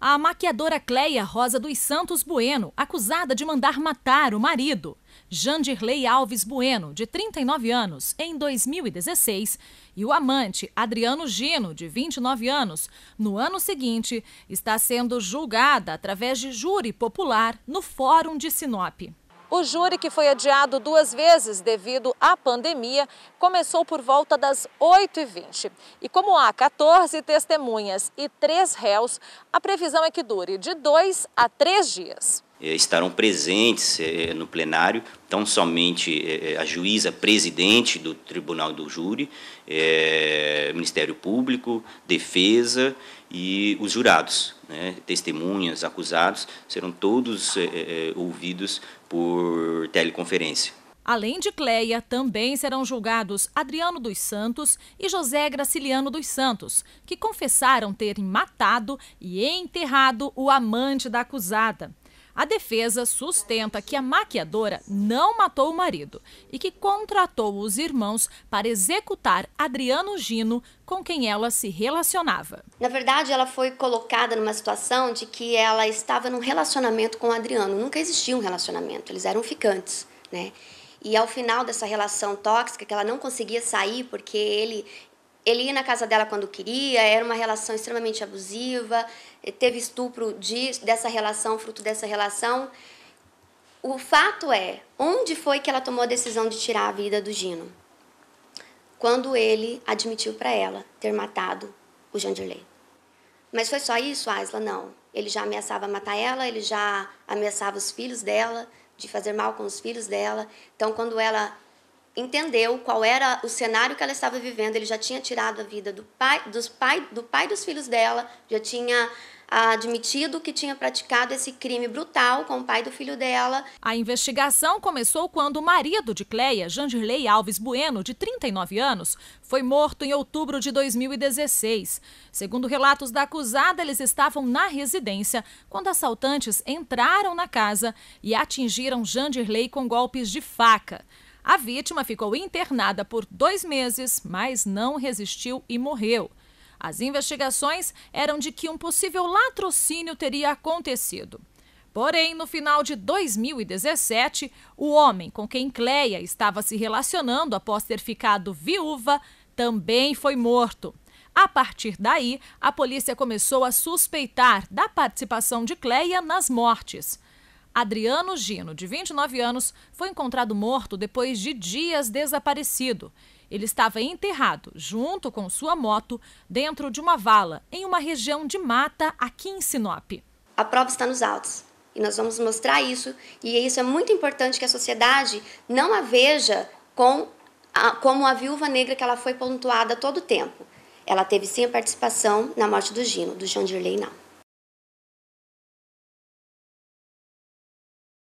a maquiadora Cleia Rosa dos Santos Bueno, acusada de mandar matar o marido, Jandirley Alves Bueno, de 39 anos, em 2016, e o amante Adriano Gino, de 29 anos, no ano seguinte, está sendo julgada através de júri popular no Fórum de Sinop. O júri, que foi adiado duas vezes devido à pandemia, começou por volta das 8h20. E como há 14 testemunhas e três réus, a previsão é que dure de dois a três dias é, estarão presentes é, no plenário, tão somente é, a juíza presidente do Tribunal do Júri, Ministério Público, Defesa e os jurados né, testemunhas, acusados, serão todos é, ouvidos por teleconferência. Além de Cleia, também serão julgados Adriano dos Santos e José Graciliano dos Santos, que confessaram terem matado e enterrado o amante da acusada. A defesa sustenta que a maquiadora não matou o marido e que contratou os irmãos para executar Adriano Gino, com quem ela se relacionava. Na verdade, ela foi colocada numa situação de que ela estava num relacionamento com o Adriano. Nunca existia um relacionamento, eles eram ficantes, né? E ao final dessa relação tóxica, que ela não conseguia sair porque ele ele ia na casa dela quando queria, era uma relação extremamente abusiva, eh, teve estupro de, dessa relação, fruto dessa relação. O fato é, onde foi que ela tomou a decisão de tirar a vida do Gino? Quando ele admitiu para ela ter matado o Janderley. Mas foi só isso, Asla? Não. Ele já ameaçava matar ela, ele já ameaçava os filhos dela, de fazer mal com os filhos dela. Então, quando ela entendeu qual era o cenário que ela estava vivendo. Ele já tinha tirado a vida do pai, dos pai, do pai dos filhos dela, já tinha ah, admitido que tinha praticado esse crime brutal com o pai do filho dela. A investigação começou quando o marido de Cleia, Jandirley Alves Bueno, de 39 anos, foi morto em outubro de 2016. Segundo relatos da acusada, eles estavam na residência quando assaltantes entraram na casa e atingiram Jandirley com golpes de faca. A vítima ficou internada por dois meses, mas não resistiu e morreu. As investigações eram de que um possível latrocínio teria acontecido. Porém, no final de 2017, o homem com quem Cleia estava se relacionando após ter ficado viúva também foi morto. A partir daí, a polícia começou a suspeitar da participação de Cleia nas mortes. Adriano Gino, de 29 anos, foi encontrado morto depois de dias desaparecido. Ele estava enterrado, junto com sua moto, dentro de uma vala, em uma região de mata aqui em Sinop. A prova está nos autos. E nós vamos mostrar isso, e é isso é muito importante que a sociedade não a veja com a, como a viúva negra que ela foi pontuada todo o tempo. Ela teve sim a participação na morte do Gino, do Jandirley não.